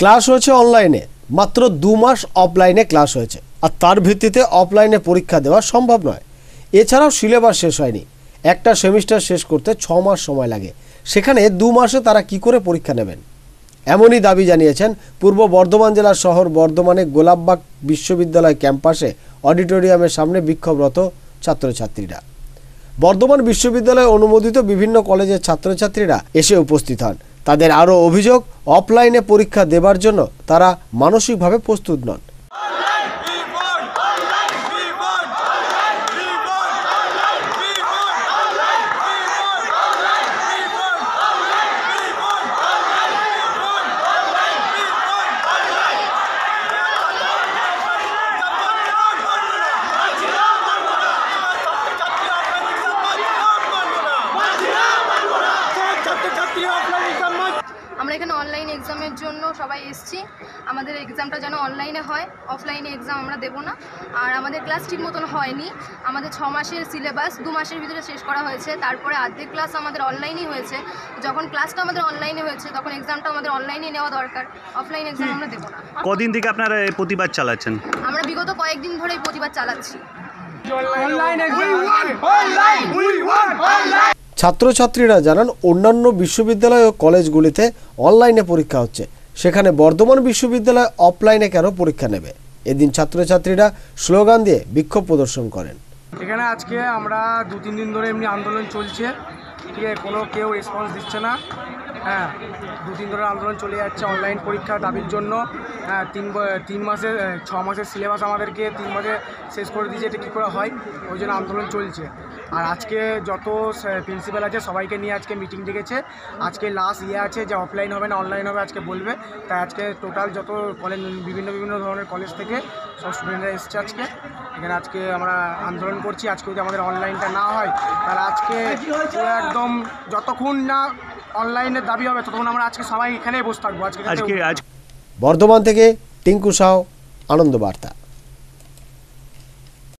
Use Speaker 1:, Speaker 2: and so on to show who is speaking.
Speaker 1: class হয়েছে অনলাইনে মাত্র দু মাস অফলাইনে ক্লাস হয়েছে আর তার ভিত্তিতে অফলাইনে পরীক্ষা দেওয়া সম্ভব নয় এছাড়াও সিলেবাস শেষ হয়নি একটা সেমিস্টার শেষ করতে ছ মাস সময় লাগে সেখানে দু মাসে তারা কি করে পরীক্ষা নেবেন এমনই দাবি জানিয়েছেন পূর্ব বর্ধমান জেলার শহর বর্ধমানে গোলাপবাগ বিশ্ববিদ্যালয় ক্যাম্পাসে অডিটোরিয়ামের সামনে বিক্ষোভরত ছাত্রছাত্রীরা বর্ধমান বিশ্ববিদ্যালয়ে অনুমোদিত বিভিন্ন কলেজের ছাত্রছাত্রীরা এসে উপস্থিত হন তাদের আরও অভিযোগ অফলাইনে পরীক্ষা দেবার জন্য তারা মানসিকভাবে প্রস্তুত নন
Speaker 2: আমরা এখানে অনলাইন এক্সামের জন্য সবাই এসছি আমাদের এক্সামটা যেন অনলাইনে হয় অফলাইনে এক্সাম আমরা দেব না আর আমাদের ক্লাস ঠিক মতন হয়নি আমাদের ছ মাসের সিলেবাস দু মাসের ভিতরে শেষ করা হয়েছে তারপরে আর্ধেক ক্লাস আমাদের অনলাইনেই হয়েছে যখন ক্লাসটা আমাদের অনলাইনে হয়েছে তখন এক্সামটা আমাদের অনলাইনে নেওয়া দরকার অফলাইন এক্সাম আমরা দেবো না
Speaker 1: কদিন থেকে আপনারা এই প্রতিবাদ চালাচ্ছেন
Speaker 2: আমরা বিগত কয়েকদিন ধরে এই প্রতিবাদ চালাচ্ছি
Speaker 3: অনলাইন অনলাইন
Speaker 1: ছাত্রছাত্রীরা জানান অন্যান্য বিশ্ববিদ্যালয় ও কলেজগুলিতে অনলাইনে পরীক্ষা হচ্ছে সেখানে বর্ধমান বিশ্ববিদ্যালয় অফলাইনে কেন পরীক্ষা নেবে এদিন ছাত্রছাত্রীরা স্লোগান দিয়ে বিক্ষোভ প্রদর্শন করেন
Speaker 3: এখানে আজকে আমরা দু তিন দিন ধরে এমনি আন্দোলন চলছে ঠিক আছে কোনো কেউ রেসপন্স দিচ্ছে না হ্যাঁ দু তিন ধরে আন্দোলন চলে যাচ্ছে অনলাইন পরীক্ষা দাবির জন্য হ্যাঁ তিন তিন মাসের ছ মাসের সিলেবাস আমাদেরকে তিন মাসে শেষ করে দিয়েছে এটা কী করে হয় ওই জন্য আন্দোলন চলছে আর আজকে যত প্রিন্সিপাল আছে সবাইকে নিয়ে আজকে মিটিং ডেকেছে আজকে লাস্ট ইয়ে আছে যে অফলাইন হবে না অনলাইন হবে আজকে বলবে তাই আজকে টোটাল যত কলেজ বিভিন্ন বিভিন্ন ধরনের কলেজ থেকে সব স্টুডেন্টরা এসছে আজকে এখানে আজকে আমরা আন্দোলন করছি আজকে যদি আমাদের অনলাইনটা না হয় তাহলে আজকে একদম একদম যতক্ষণ না অনলাইনের দাবি হবে ততক্ষণ আমরা আজকে সবাই এখানেই বসে থাকবো
Speaker 1: আজকে আজকে বর্ধমান থেকে টিঙ্কু সাহ আনন্দ বার্তা